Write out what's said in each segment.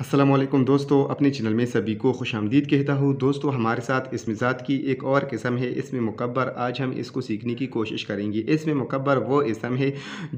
असलम दोस्तों अपने चैनल में सभी को खुश आमदीद कहता हूँ दोस्तों हमारे साथ इस मिजाद की एक और किस्म है इसमें मुकबर आज हम इसको सीखने की कोशिश करेंगे इसमें मुकबर वो इसम है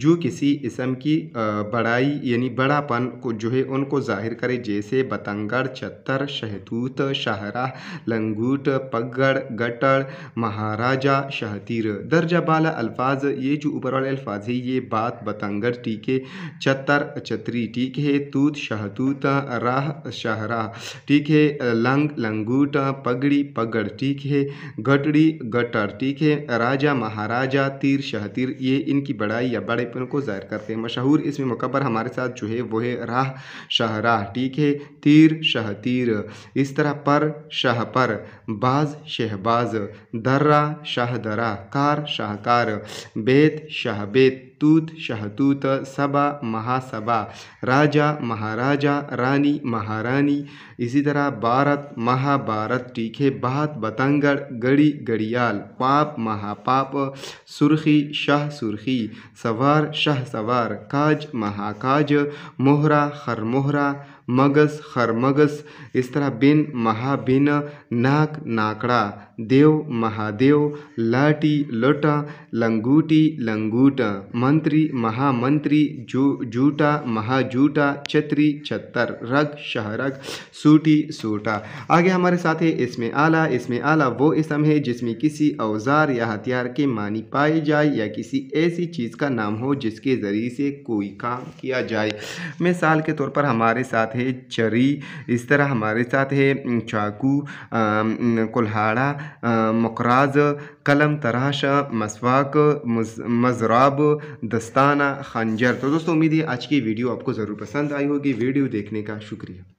जो किसी इसम की बड़ाई यानी बड़ापन को जो है उनको ज़ाहिर करे जैसे बतंगड़ चत्तर शहतूत शाहरा लंगूट पगड़ गटड़ महाराजा शहतीर दर्जा बाला अल्फाज ये जो ऊपर वाले अल्फाज है ये बात बतंगड़ टीके चत्तर चतरी टीके है तूत शाहतूत राह शाहरा ठीक है लंग लंगूटा पगड़ी पगड़ ठीक है गटड़ी गटर ठीक है राजा महाराजा तीर तीर ये इनकी बड़ाई या बड़ेपन को ज़ाहिर करते हैं मशहूर इसमें मुकबर हमारे साथ जो है वो है राह शाहरा ठीक है तीर तीर इस तरह पर शाह पर बाज शहबाज दर्रा दर्रा कार शाहकार बेत शाहबेत तूत शाहतूत सबा महासबा राजा महाराजा राज रानी महारानी इसी तरह भारत महाभारत टीखे बात बतंगड़ गड़ी गड़ियाल पाप महापाप सुर्खी शाह सुर्खी सवार शाह सवार काज महाकाज मोहरा खरमोहरा मगस खरमगस इस तरह बिन महाबिन नाक नाकड़ा देव महादेव लाटी लोटा लंगूटी लंगूटा मंत्री महामंत्री जू जूटा महाजूटा छतरी छत्तर रग शहरग सूटी सूटा आगे हमारे साथ है इसमें आला इसमें आला वो इसम है जिसमें किसी औजार या हथियार के मानी पाए जाए या किसी ऐसी चीज़ का नाम हो जिसके ज़रिए से कोई काम किया जाए मिसाल के तौर पर हमारे साथ है चरी इस तरह हमारे साथ है चाकू कुल्हाड़ा मकराज कलम तराश मसवाक मजराब दस्ताना खंजर तो दोस्तों उम्मीद है आज की वीडियो आपको ज़रूर पसंद आई होगी वीडियो देखने का शुक्रिया